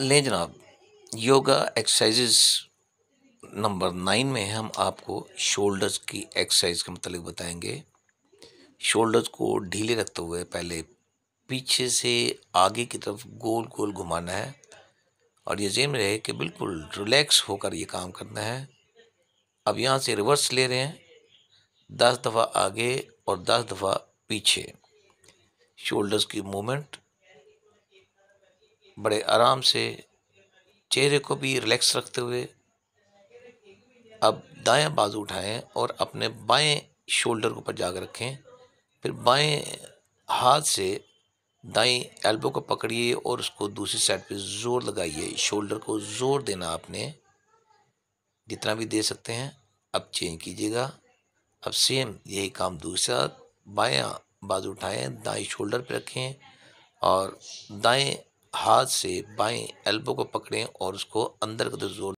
लें जनाब yoga exercises number nine में हम आपको शोल्डर्स की एक्सरसाइज के मतलब बताएंगे शोल्डर्स को ढीले रखते हुए पहले पीछे से आगे की तरफ गोल गोल घुमाना है और ये जेम रहे कि बिल्कुल रिलैक्स होकर ये काम करना है अब यहाँ से रिवर्स ले रहे हैं दस दफ़ा आगे और दस दफ़ा पीछे शोल्डर्स की मूवमेंट बड़े आराम से चेहरे को भी रिलैक्स रखते हुए अब दाया बाजू उठाएं और अपने बाएं शोल्डर को ऊपर जाकर रखें फिर बाएं हाथ से दाएं एल्बो को पकड़िए और उसको दूसरी साइड पे ज़ोर लगाइए शोल्डर को ज़ोर देना आपने जितना भी दे सकते हैं अब चेंज कीजिएगा अब सेम यही काम दूसरा बाया बाजू उठाएं दाएं शोल्डर पे रखें और दाएं हाथ से बाएं एल्बो को पकड़ें और उसको अंदर का तरफ जोर